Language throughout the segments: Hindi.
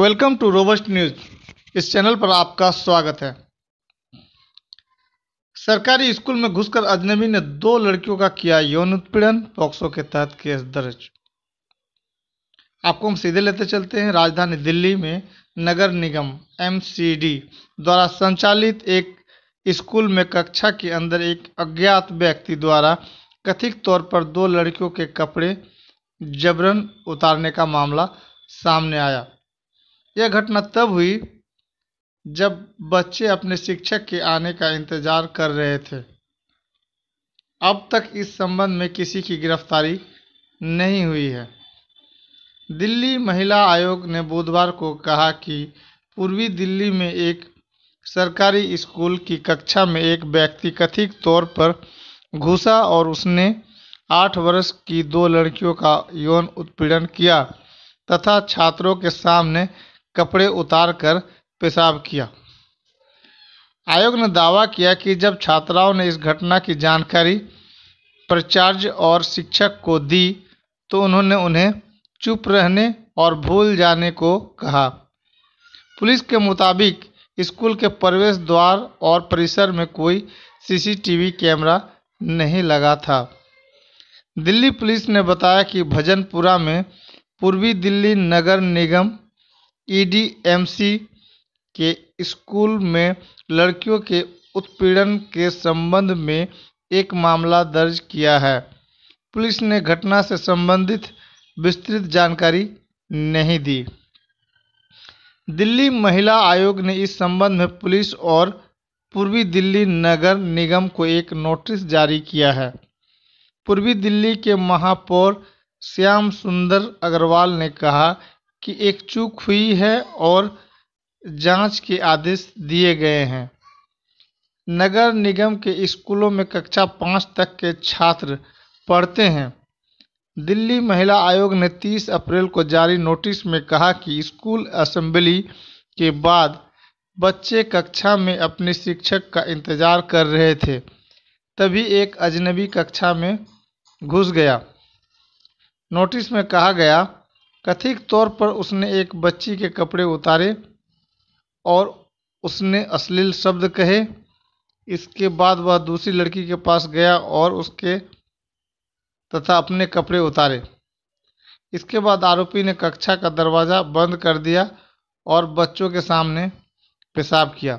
वेलकम टू रोबस्ट न्यूज इस चैनल पर आपका स्वागत है सरकारी स्कूल में घुसकर अजनबी ने दो लड़कियों का किया यौन उत्पीड़न पॉक्सो के तहत केस दर्ज आपको हम सीधे लेते चलते हैं राजधानी दिल्ली में नगर निगम एमसीडी द्वारा संचालित एक स्कूल में कक्षा के अंदर एक अज्ञात व्यक्ति द्वारा कथित तौर पर दो लड़कियों के कपड़े जबरन उतारने का मामला सामने आया यह घटना तब हुई जब बच्चे अपने शिक्षक के आने का इंतजार कर रहे थे अब तक इस संबंध में किसी की गिरफ्तारी नहीं हुई है दिल्ली महिला आयोग ने बुधवार को कहा कि पूर्वी दिल्ली में एक सरकारी स्कूल की कक्षा में एक व्यक्ति कथित तौर पर घुसा और उसने आठ वर्ष की दो लड़कियों का यौन उत्पीड़न किया तथा छात्रों के सामने कपड़े उतार कर पेशाब किया आयोग ने दावा किया कि जब छात्राओं ने इस घटना की जानकारी प्राचार्य और शिक्षक को दी तो उन्होंने उन्हें चुप रहने और भूल जाने को कहा पुलिस के मुताबिक स्कूल के प्रवेश द्वार और परिसर में कोई सीसीटीवी कैमरा नहीं लगा था दिल्ली पुलिस ने बताया कि भजनपुरा में पूर्वी दिल्ली नगर निगम ई.डी.एम.सी e के स्कूल में लड़कियों के उत्पीड़न के संबंध में एक मामला दर्ज किया है पुलिस ने घटना से संबंधित विस्तृत जानकारी नहीं दी दिल्ली महिला आयोग ने इस संबंध में पुलिस और पूर्वी दिल्ली नगर निगम को एक नोटिस जारी किया है पूर्वी दिल्ली के महापौर श्याम सुंदर अग्रवाल ने कहा कि एक चूक हुई है और जांच के आदेश दिए गए हैं नगर निगम के स्कूलों में कक्षा पाँच तक के छात्र पढ़ते हैं दिल्ली महिला आयोग ने 30 अप्रैल को जारी नोटिस में कहा कि स्कूल असेंबली के बाद बच्चे कक्षा में अपने शिक्षक का इंतज़ार कर रहे थे तभी एक अजनबी कक्षा में घुस गया नोटिस में कहा गया कथित तौर पर उसने एक बच्ची के कपड़े उतारे और उसने अश्लील शब्द कहे इसके बाद वह दूसरी लड़की के पास गया और उसके तथा अपने कपड़े उतारे इसके बाद आरोपी ने कक्षा का दरवाज़ा बंद कर दिया और बच्चों के सामने पेशाब किया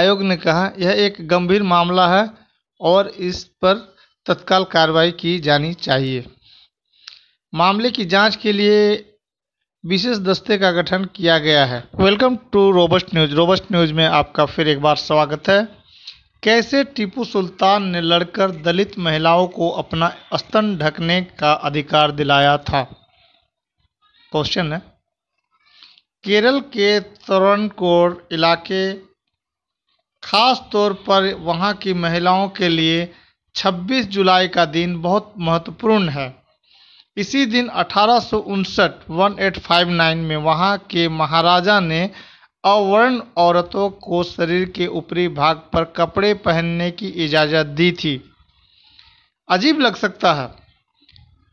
आयोग ने कहा यह एक गंभीर मामला है और इस पर तत्काल कार्रवाई की जानी चाहिए मामले की जांच के लिए विशेष दस्ते का गठन किया गया है welcome to Robust News Robust News में आपका फिर एक बार स्वागत है कैसे टीपू सुल्तान ने लड़कर दलित महिलाओं को अपना स्तन ढकने का अधिकार दिलाया था क्वेश्चन है केरल के तरणकोर इलाके खास तौर पर वहां की महिलाओं के लिए 26 जुलाई का दिन बहुत महत्वपूर्ण है इसी दिन अठारह में वहां के महाराजा ने अवर्ण औरतों को शरीर के ऊपरी भाग पर कपड़े पहनने की इजाज़त दी थी अजीब लग सकता है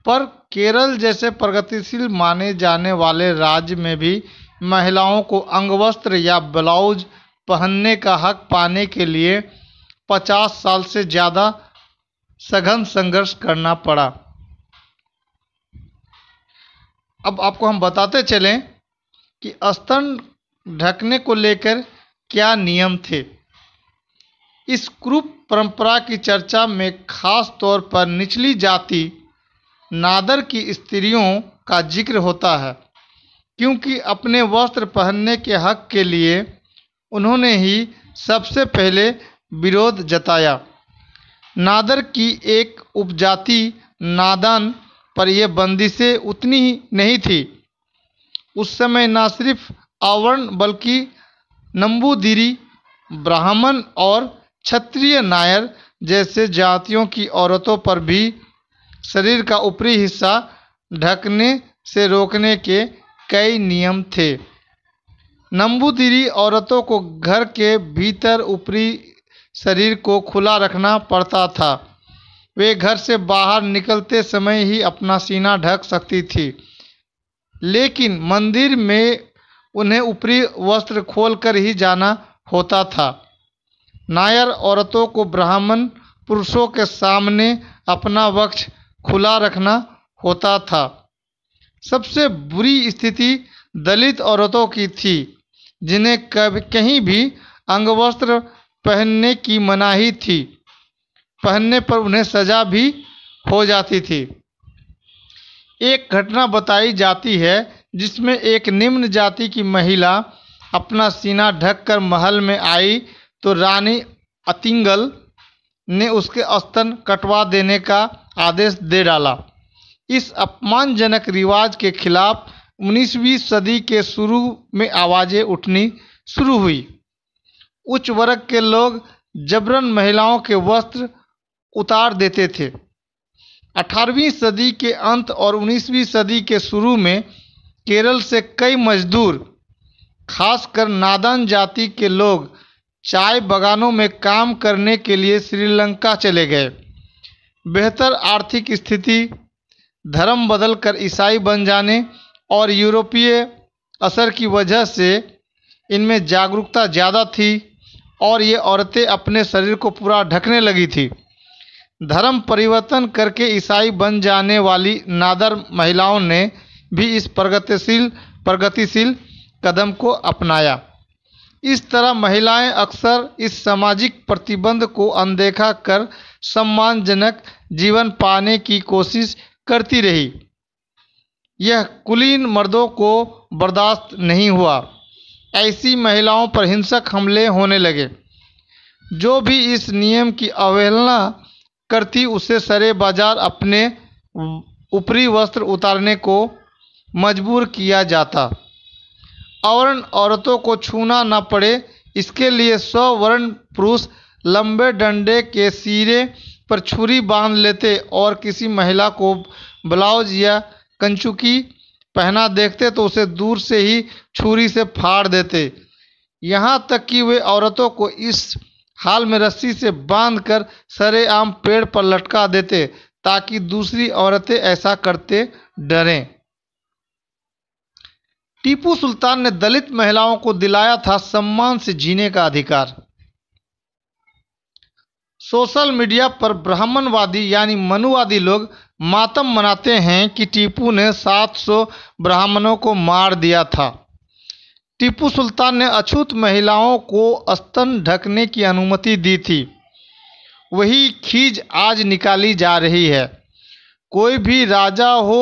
पर केरल जैसे प्रगतिशील माने जाने वाले राज्य में भी महिलाओं को अंगवस्त्र या ब्लाउज पहनने का हक पाने के लिए 50 साल से ज़्यादा सघन संघर्ष करना पड़ा अब आपको हम बताते चलें कि स्तन ढकने को लेकर क्या नियम थे इस क्रूप परंपरा की चर्चा में खास तौर पर निचली जाति नादर की स्त्रियों का जिक्र होता है क्योंकि अपने वस्त्र पहनने के हक के लिए उन्होंने ही सबसे पहले विरोध जताया नादर की एक उपजाति नादन पर यह बंदिशें उतनी ही नहीं थी उस समय न सिर्फ आवरण बल्कि नंबूदिरी ब्राह्मण और क्षत्रिय नायर जैसे जातियों की औरतों पर भी शरीर का ऊपरी हिस्सा ढकने से रोकने के कई नियम थे नंबूदिरी औरतों को घर के भीतर ऊपरी शरीर को खुला रखना पड़ता था वे घर से बाहर निकलते समय ही अपना सीना ढक सकती थी लेकिन मंदिर में उन्हें ऊपरी वस्त्र खोलकर ही जाना होता था नायर औरतों को ब्राह्मण पुरुषों के सामने अपना वक्ष खुला रखना होता था सबसे बुरी स्थिति दलित औरतों की थी जिन्हें कभी कहीं भी अंगवस्त्र पहनने की मनाही थी पहनने पर उन्हें सजा भी हो जाती थी एक घटना बताई जाती है जिसमें एक निम्न जाति की महिला अपना सीना ढककर महल में आई तो रानी अतिंगल ने उसके स्तन कटवा देने का आदेश दे डाला इस अपमानजनक रिवाज के खिलाफ 19वीं सदी के शुरू में आवाज़ें उठनी शुरू हुई उच्च वर्ग के लोग जबरन महिलाओं के वस्त्र उतार देते थे 18वीं सदी के अंत और 19वीं सदी के शुरू में केरल से कई मजदूर खासकर नादन जाति के लोग चाय बागानों में काम करने के लिए श्रीलंका चले गए बेहतर आर्थिक स्थिति धर्म बदलकर ईसाई बन जाने और यूरोपीय असर की वजह से इनमें जागरूकता ज़्यादा थी और ये औरतें अपने शरीर को पूरा ढकने लगी थी धर्म परिवर्तन करके ईसाई बन जाने वाली नादर महिलाओं ने भी इस प्रगतिशील प्रगतिशील कदम को अपनाया इस तरह महिलाएं अक्सर इस सामाजिक प्रतिबंध को अनदेखा कर सम्मानजनक जीवन पाने की कोशिश करती रही यह कुलीन मर्दों को बर्दाश्त नहीं हुआ ऐसी महिलाओं पर हिंसक हमले होने लगे जो भी इस नियम की अवहेलना करती उसे सरे बाजार अपने ऊपरी वस्त्र उतारने को मजबूर किया जाता औरन औरतों को छूना न पड़े इसके लिए सौ वर्ण पुरुष लंबे डंडे के सिरे पर छुरी बांध लेते और किसी महिला को ब्लाउज या कंचुकी पहना देखते तो उसे दूर से ही छुरी से फाड़ देते यहाँ तक कि वे औरतों को इस हाल में रस्सी से बांधकर सरेआम पेड़ पर लटका देते ताकि दूसरी औरतें ऐसा करते डरें टीपू सुल्तान ने दलित महिलाओं को दिलाया था सम्मान से जीने का अधिकार सोशल मीडिया पर ब्राह्मणवादी यानी मनुवादी लोग मातम मनाते हैं कि टीपू ने 700 ब्राह्मणों को मार दिया था टीपू सुल्तान ने अछूत महिलाओं को स्तन ढकने की अनुमति दी थी वही खीज आज निकाली जा रही है कोई भी राजा हो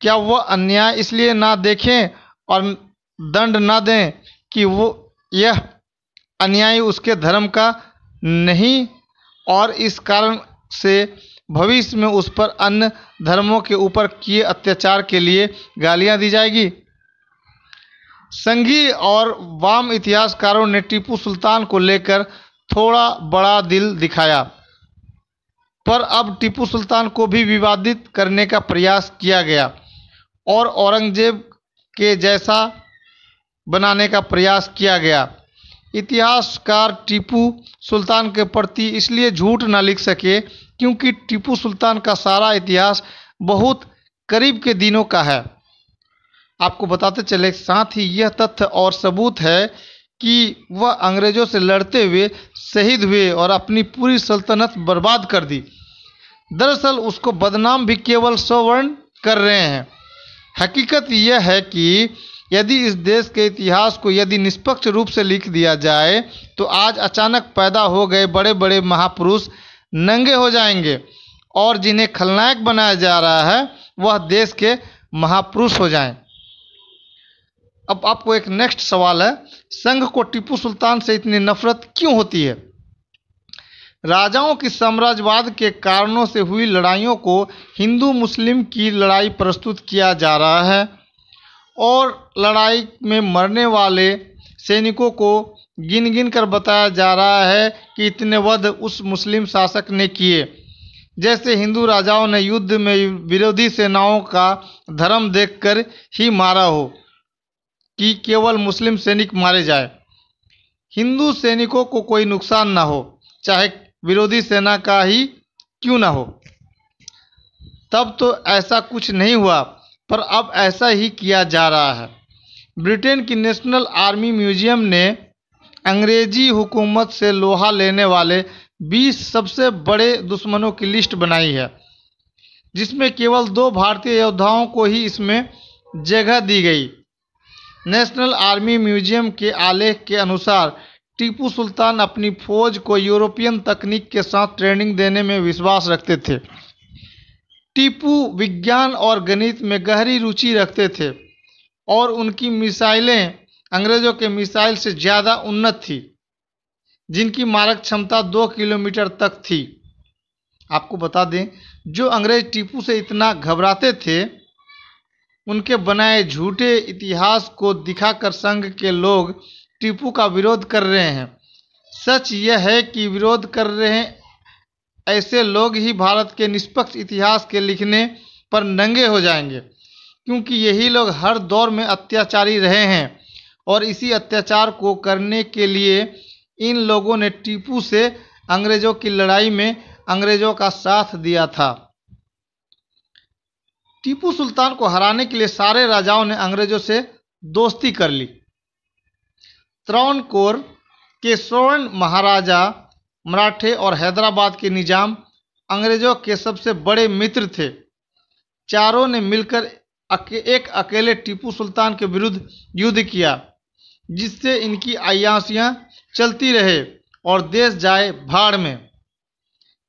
क्या वह अन्याय इसलिए ना देखें और दंड ना दें कि वो यह अन्यायी उसके धर्म का नहीं और इस कारण से भविष्य में उस पर अन्य धर्मों के ऊपर किए अत्याचार के लिए गालियां दी जाएगी संघी और वाम इतिहासकारों ने टीपू सुल्तान को लेकर थोड़ा बड़ा दिल दिखाया पर अब टीपू सुल्तान को भी विवादित करने का प्रयास किया गया और औरंगजेब के जैसा बनाने का प्रयास किया गया इतिहासकार टीपू सुल्तान के प्रति इसलिए झूठ ना लिख सके क्योंकि टीपू सुल्तान का सारा इतिहास बहुत करीब के दिनों का है आपको बताते चले साथ ही यह तथ्य और सबूत है कि वह अंग्रेज़ों से लड़ते हुए शहीद हुए और अपनी पूरी सल्तनत बर्बाद कर दी दरअसल उसको बदनाम भी केवल स्वर्ण कर रहे हैं हकीकत यह है कि यदि इस देश के इतिहास को यदि निष्पक्ष रूप से लिख दिया जाए तो आज अचानक पैदा हो गए बड़े बड़े महापुरुष नंगे हो जाएंगे और जिन्हें खलनायक बनाया जा रहा है वह देश के महापुरुष हो जाएं। अब आपको एक नेक्स्ट सवाल है संघ को टीपू सुल्तान से इतनी नफरत क्यों होती है राजाओं की साम्राज्यवाद के कारणों से हुई लड़ाइयों को हिंदू मुस्लिम की लड़ाई प्रस्तुत किया जा रहा है और लड़ाई में मरने वाले सैनिकों को गिन गिन कर बताया जा रहा है कि इतने वध उस मुस्लिम शासक ने किए जैसे हिंदू राजाओं ने युद्ध में विरोधी सेनाओं का धर्म देखकर ही मारा हो कि केवल मुस्लिम सैनिक मारे जाए हिंदू सैनिकों को कोई नुकसान ना हो चाहे विरोधी सेना का ही क्यों ना हो तब तो ऐसा कुछ नहीं हुआ पर अब ऐसा ही किया जा रहा है ब्रिटेन की नेशनल आर्मी म्यूजियम ने अंग्रेजी हुकूमत से लोहा लेने वाले 20 सबसे बड़े दुश्मनों की लिस्ट बनाई है जिसमें केवल दो भारतीय योद्धाओं को ही इसमें जगह दी गई नेशनल आर्मी म्यूजियम के आलेख के अनुसार टीपू सुल्तान अपनी फौज को यूरोपियन तकनीक के साथ ट्रेनिंग देने में विश्वास रखते थे टीपू विज्ञान और गणित में गहरी रुचि रखते थे और उनकी मिसाइलें अंग्रेजों के मिसाइल से ज़्यादा उन्नत थी जिनकी मारक क्षमता दो किलोमीटर तक थी आपको बता दें जो अंग्रेज टीपू से इतना घबराते थे उनके बनाए झूठे इतिहास को दिखाकर संघ के लोग टीपू का विरोध कर रहे हैं सच यह है कि विरोध कर रहे हैं ऐसे लोग ही भारत के निष्पक्ष इतिहास के लिखने पर नंगे हो जाएंगे क्योंकि यही लोग हर दौर में अत्याचारी रहे हैं और इसी अत्याचार को करने के लिए इन लोगों ने टीपू से अंग्रेज़ों की लड़ाई में अंग्रेज़ों का साथ दिया था टीपू सुल्तान को हराने के लिए सारे राजाओं ने अंग्रेजों से दोस्ती कर ली कोर के स्वर्ण महाराजा मराठे और हैदराबाद के निजाम अंग्रेजों के सबसे बड़े मित्र थे चारों ने मिलकर अके, एक अकेले टीपू सुल्तान के विरुद्ध युद्ध किया जिससे इनकी अयासियाँ चलती रहे और देश जाए भाड़ में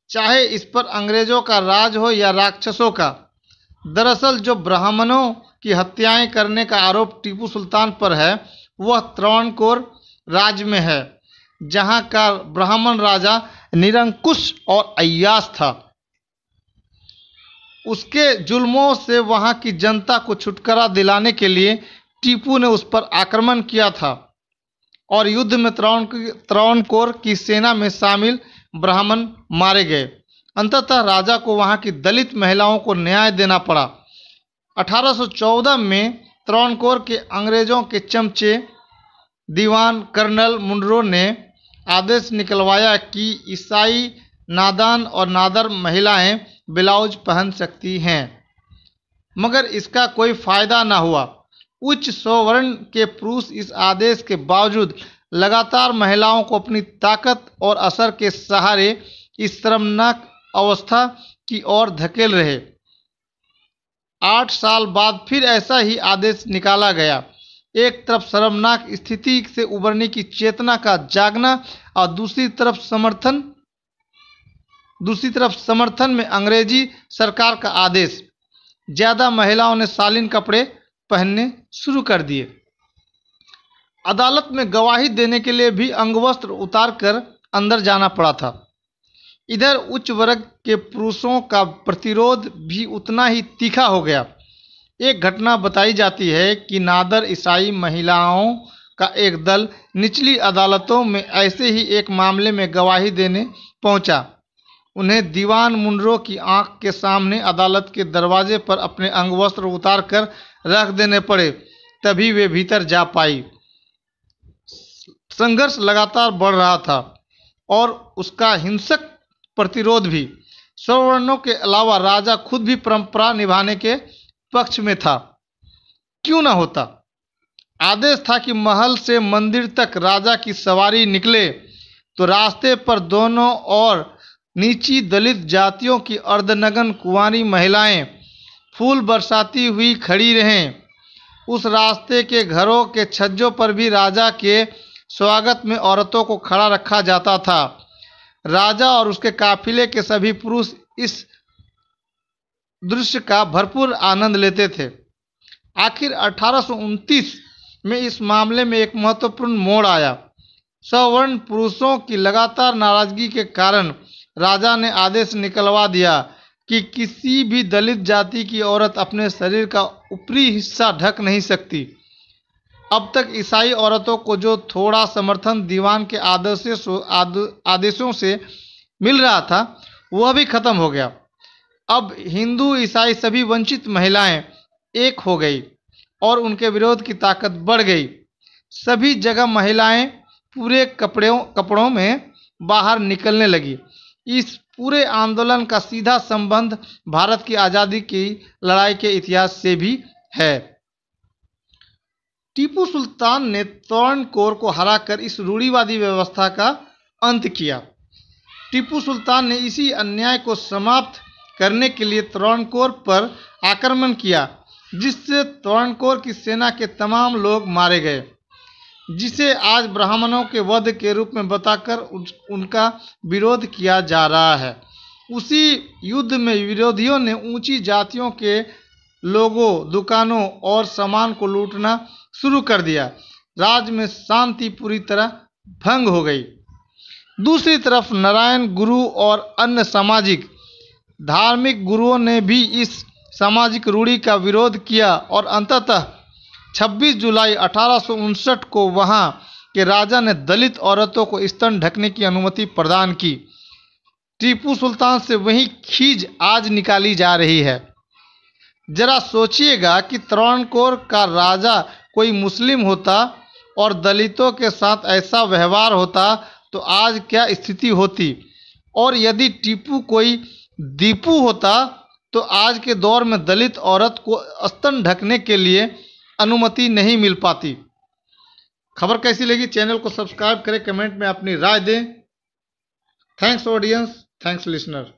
चाहे इस पर अंग्रेजों का राज हो या राक्षसों का दरअसल जो ब्राह्मणों की हत्याएं करने का आरोप टीपू सुल्तान पर है वह त्रवणकोर राज्य में है जहां का ब्राह्मण राजा निरंकुश और अयास था उसके जुल्मों से वहां की जनता को छुटकारा दिलाने के लिए टीपू ने उस पर आक्रमण किया था और युद्ध में त्रवण त्रवणकोर की सेना में शामिल ब्राह्मण मारे गए अंततः राजा को वहां की दलित महिलाओं को न्याय देना पड़ा 1814 में त्रौनकोर के अंग्रेजों के चमचे दीवान कर्नल मुंडरो ने आदेश निकलवाया कि ईसाई नादान और नादर महिलाएं ब्लाउज पहन सकती हैं मगर इसका कोई फायदा ना हुआ उच्च सौवर्ण के पुरुष इस आदेश के बावजूद लगातार महिलाओं को अपनी ताकत और असर के सहारे इस शर्मनाक अवस्था की ओर धकेल रहे आठ साल बाद फिर ऐसा ही आदेश निकाला गया एक तरफ शर्मनाक स्थिति से उबरने की चेतना का जागना और दूसरी तरफ समर्थन दूसरी तरफ समर्थन में अंग्रेजी सरकार का आदेश ज़्यादा महिलाओं ने शालीन कपड़े पहनने शुरू कर दिए अदालत में गवाही देने के लिए भी अंगवस्त्र उतार कर अंदर जाना पड़ा था इधर उच्च वर्ग के पुरुषों का प्रतिरोध भी उतना ही तीखा हो गया एक घटना बताई जाती है कि नादर ईसाई महिलाओं का एक दल निचली अदालतों में ऐसे ही एक मामले में गवाही देने पहुंचा। उन्हें दीवान मुंडरों की आंख के सामने अदालत के दरवाजे पर अपने अंगवस्त्र उतार कर रख देने पड़े तभी वे भीतर जा पाई संघर्ष लगातार बढ़ रहा था और उसका हिंसक प्रतिरोध भी स्वर्णों के अलावा राजा खुद भी परंपरा निभाने के पक्ष में था क्यों ना होता आदेश था कि महल से मंदिर तक राजा की सवारी निकले तो रास्ते पर दोनों और नीची दलित जातियों की अर्धनगन कुंवारी महिलाएं फूल बरसाती हुई खड़ी रहें उस रास्ते के घरों के छज्जों पर भी राजा के स्वागत में औरतों को खड़ा रखा जाता था राजा और उसके काफिले के सभी पुरुष इस दृश्य का भरपूर आनंद लेते थे आखिर अठारह में इस मामले में एक महत्वपूर्ण मोड़ आया सवर्ण पुरुषों की लगातार नाराजगी के कारण राजा ने आदेश निकलवा दिया कि किसी भी दलित जाति की औरत अपने शरीर का ऊपरी हिस्सा ढक नहीं सकती अब तक ईसाई औरतों को जो थोड़ा समर्थन दीवान के आदर्श आदेशों से मिल रहा था वह भी खत्म हो गया अब हिंदू ईसाई सभी वंचित महिलाएं एक हो गई और उनके विरोध की ताकत बढ़ गई सभी जगह महिलाएं पूरे कपड़ों कपड़ों में बाहर निकलने लगी इस पूरे आंदोलन का सीधा संबंध भारत की आज़ादी की लड़ाई के इतिहास से भी है टीपू सुल्तान ने तोरण कोर को हराकर इस रूढ़ीवादी व्यवस्था का अंत किया टीपू सुल्तान ने इसी अन्याय को समाप्त करने के लिए तोरणकोर पर आक्रमण किया जिससे तोरणकोर की सेना के तमाम लोग मारे गए जिसे आज ब्राह्मणों के वध के रूप में बताकर उनका विरोध किया जा रहा है उसी युद्ध में विरोधियों ने ऊंची जातियों के लोगों दुकानों और सामान को लूटना शुरू कर दिया राज्य में शांति पूरी तरह भंग हो गई दूसरी तरफ नारायण गुरु और अन्य सामाजिक धार्मिक गुरुओं ने भी इस सामाजिक रूढ़ी का विरोध किया और अंततः 26 जुलाई अठारह को वहां के राजा ने दलित औरतों को स्तन ढकने की अनुमति प्रदान की टीपू सुल्तान से वही खीज आज निकाली जा रही है जरा सोचिएगा कि त्राणकोर का राजा कोई मुस्लिम होता और दलितों के साथ ऐसा व्यवहार होता तो आज क्या स्थिति होती और यदि टीपू कोई दीपू होता तो आज के दौर में दलित औरत को स्तन ढकने के लिए अनुमति नहीं मिल पाती खबर कैसी लगी चैनल को सब्सक्राइब करें कमेंट में अपनी राय दें थैंक्स ऑडियंस थैंक्स लिसनर